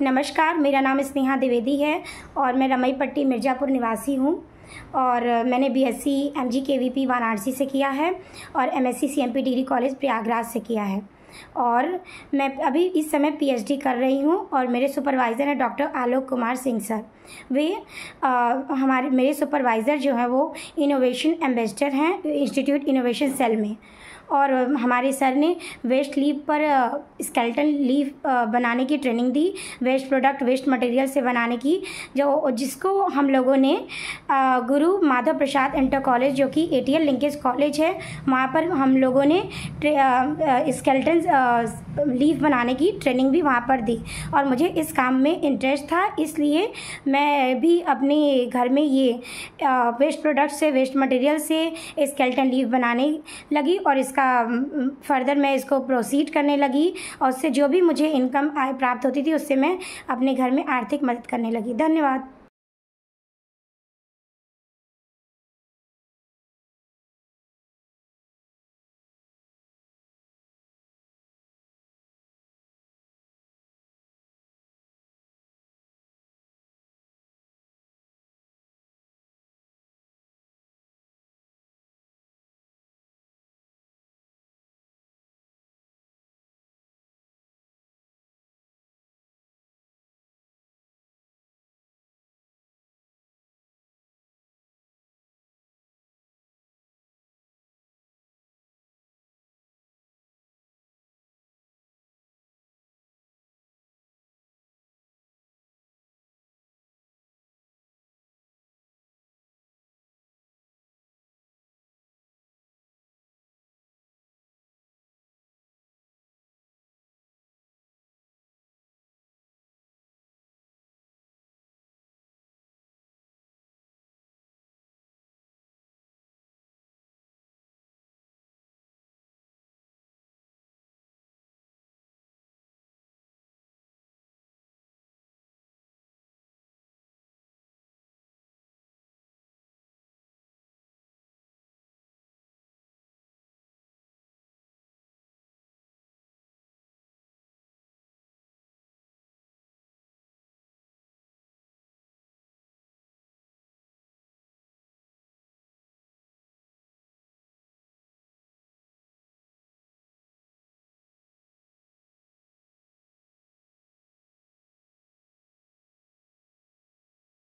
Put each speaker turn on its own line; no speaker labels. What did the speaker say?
नमस्कार मेरा नाम स्नेहा द्विवेदी है और मैं रमई पट्टी मिर्ज़ापुर निवासी हूँ और मैंने B S C M G K V P Varanasi से किया है और M S C C M P degree college Prayagraj से किया है और मैं अभी इस समय पीएचडी कर रही हूँ और मेरे सुपरवाइज़र हैं डॉक्टर आलोक कुमार सिंह सर वे आ, हमारे मेरे सुपरवाइज़र जो हैं वो इनोवेशन एम्बेसडर हैं इंस्टीट्यूट इनोवेशन सेल में और हमारे सर ने वेस्ट लीव पर स्केल्टन लीव बनाने की ट्रेनिंग दी वेस्ट प्रोडक्ट वेस्ट मटेरियल से बनाने की जो जिसको हम लोगों ने गुरु माधव प्रसाद इंटर कॉलेज जो कि A T L linkage college है वहाँ पर हम लोगों ने स्केल्टन लीव बनाने की ट्रेनिंग भी वहाँ पर दी और मुझे इस काम में इंटरेस्ट था इसलिए मैं भी अपने घर में ये वेस्ट प्रोडक्ट से वेस्ट मटेरियल से स्केल्टन लीव बनाने लगी और इसका फर्दर मैं इसको प्रोसीड करने लगी और उससे जो भी मुझे इनकम प्राप्त होती थी उससे मैं अपने घर में आर्थिक मदद करने लगी धन्यवाद